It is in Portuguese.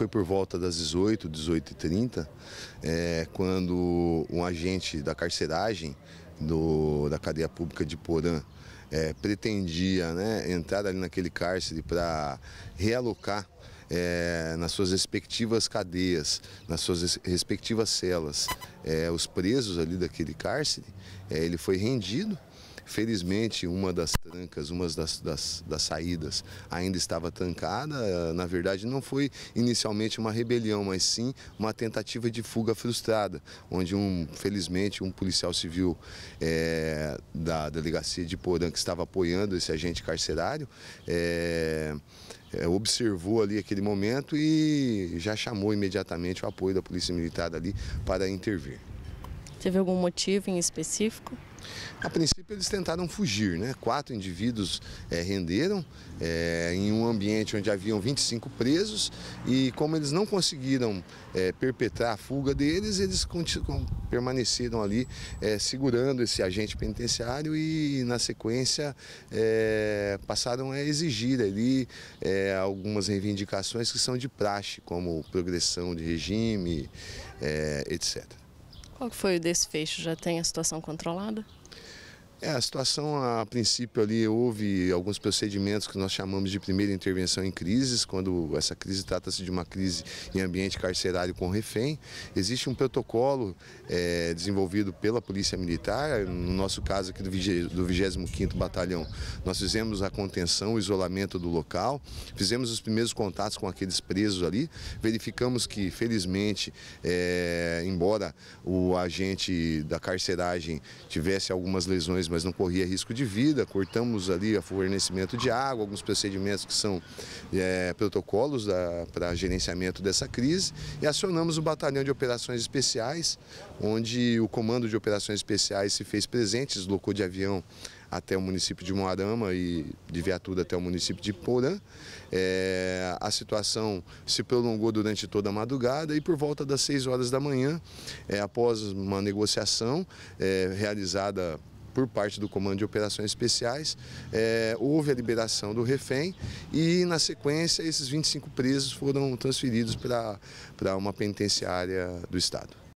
Foi por volta das 18, 18 e 30, é, quando um agente da carceragem do, da cadeia pública de Porã é, pretendia né, entrar ali naquele cárcere para realocar é, nas suas respectivas cadeias, nas suas respectivas celas, é, os presos ali daquele cárcere, é, ele foi rendido Felizmente, uma das trancas, uma das, das, das saídas ainda estava trancada. Na verdade, não foi inicialmente uma rebelião, mas sim uma tentativa de fuga frustrada, onde, um, felizmente, um policial civil é, da delegacia de Porã, que estava apoiando esse agente carcerário, é, é, observou ali aquele momento e já chamou imediatamente o apoio da Polícia Militar ali para intervir. Teve algum motivo em específico? A princípio eles tentaram fugir, né? Quatro indivíduos é, renderam é, em um ambiente onde haviam 25 presos e como eles não conseguiram é, perpetrar a fuga deles, eles permaneceram ali segurando esse agente penitenciário e na sequência passaram a exigir ali algumas reivindicações que são de praxe, como progressão de regime, etc. Qual foi o desfecho? Já tem a situação controlada? É, a situação, a princípio, ali houve alguns procedimentos que nós chamamos de primeira intervenção em crises, quando essa crise trata-se de uma crise em ambiente carcerário com refém. Existe um protocolo é, desenvolvido pela Polícia Militar, no nosso caso aqui do 25º Batalhão, nós fizemos a contenção, o isolamento do local, fizemos os primeiros contatos com aqueles presos ali, verificamos que, felizmente, é, embora o agente da carceragem tivesse algumas lesões mas não corria risco de vida. Cortamos ali o fornecimento de água, alguns procedimentos que são é, protocolos para gerenciamento dessa crise. E acionamos o batalhão de operações especiais, onde o comando de operações especiais se fez presente, deslocou de avião até o município de Moarama e de viatura até o município de Porã. É, a situação se prolongou durante toda a madrugada e por volta das 6 horas da manhã, é, após uma negociação é, realizada por parte do Comando de Operações Especiais, é, houve a liberação do refém e, na sequência, esses 25 presos foram transferidos para uma penitenciária do Estado.